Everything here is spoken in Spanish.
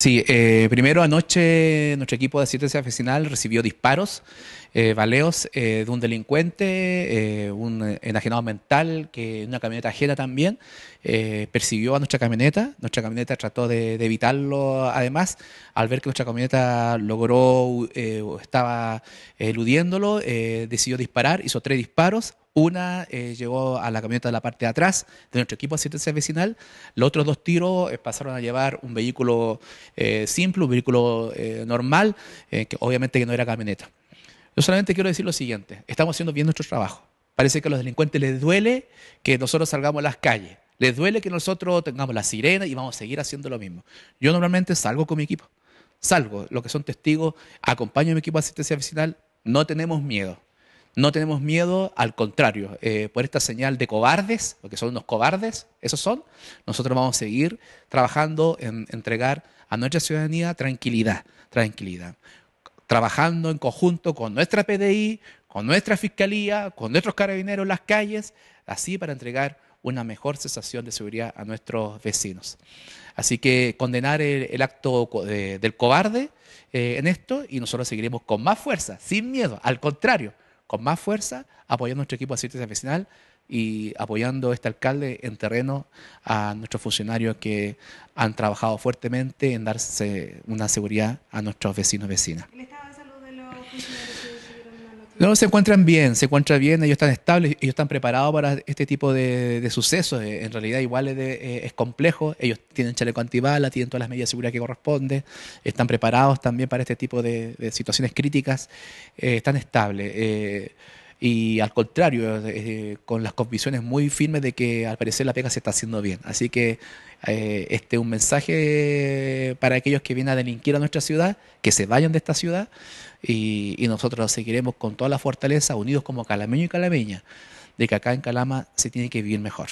Sí, eh, primero anoche nuestro equipo de asistencia oficinal recibió disparos, eh, baleos eh, de un delincuente, un enajenado mental que en una camioneta ajena también persiguió a nuestra camioneta. Nuestra camioneta trató de, evitarlo, además, al ver que nuestra camioneta logró, estaba eludiéndolo, decidió disparar, hizo tres disparos, una eh, llegó a la camioneta de la parte de atrás de nuestro equipo de asistencia vecinal. Los otros dos tiros eh, pasaron a llevar un vehículo eh, simple, un vehículo normal, que obviamente que no era camioneta. Yo solamente quiero decir lo siguiente, estamos haciendo bien nuestro trabajo. Parece que a los delincuentes les duele que nosotros salgamos a las calles. Les duele que nosotros tengamos la sirena y vamos a seguir haciendo lo mismo. Yo normalmente salgo con mi equipo. Salgo, los que son testigos, acompaño a mi equipo de asistencia vecinal, no tenemos miedo. No tenemos miedo, al contrario, eh, por esta señal de cobardes, porque son unos cobardes, esos son, nosotros vamos a seguir trabajando en entregar a nuestra ciudadanía tranquilidad, tranquilidad, trabajando en conjunto con nuestra PDI, con nuestra fiscalía, con nuestros carabineros en las calles, así para entregar una mejor sensación de seguridad a nuestros vecinos. Así que condenar el, acto del cobarde eh, en esto y nosotros seguiremos con más fuerza, sin miedo, al contrario, con más fuerza apoyando nuestro equipo de asistencia vecinal y apoyando a este alcalde en terreno a nuestros funcionarios que han trabajado fuertemente en darse una seguridad a nuestros vecinos y vecinas. No, se encuentran bien, se encuentran bien, ellos están estables, ellos están preparados para este tipo de, sucesos. Eh, en realidad, igual eh, es, complejo, ellos tienen chaleco antibala, tienen todas las medidas de seguridad que corresponde, están preparados también para este tipo de, situaciones críticas, eh, están estables. Y al contrario, con las convicciones muy firmes de que al parecer la pega se está haciendo bien. Así que eh, este un mensaje para aquellos que vienen a delinquir a nuestra ciudad, que se vayan de esta ciudad y, y nosotros seguiremos con toda la fortaleza, unidos como calameño y calameña, de que acá en Calama se tiene que vivir mejor.